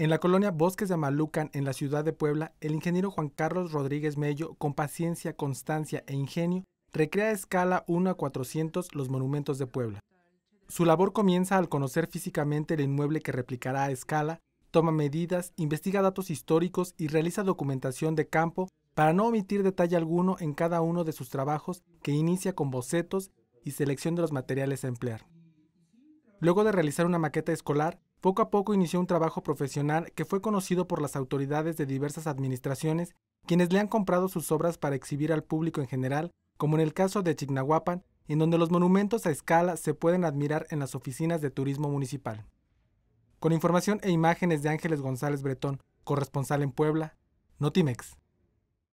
En la colonia Bosques de Amalucan, en la ciudad de Puebla, el ingeniero Juan Carlos Rodríguez Mello, con paciencia, constancia e ingenio, recrea a escala 1 a 400 los monumentos de Puebla. Su labor comienza al conocer físicamente el inmueble que replicará a escala, toma medidas, investiga datos históricos y realiza documentación de campo para no omitir detalle alguno en cada uno de sus trabajos que inicia con bocetos y selección de los materiales a emplear. Luego de realizar una maqueta escolar, poco a poco inició un trabajo profesional que fue conocido por las autoridades de diversas administraciones, quienes le han comprado sus obras para exhibir al público en general, como en el caso de Chignahuapan, en donde los monumentos a escala se pueden admirar en las oficinas de turismo municipal. Con información e imágenes de Ángeles González Bretón, corresponsal en Puebla, Notimex.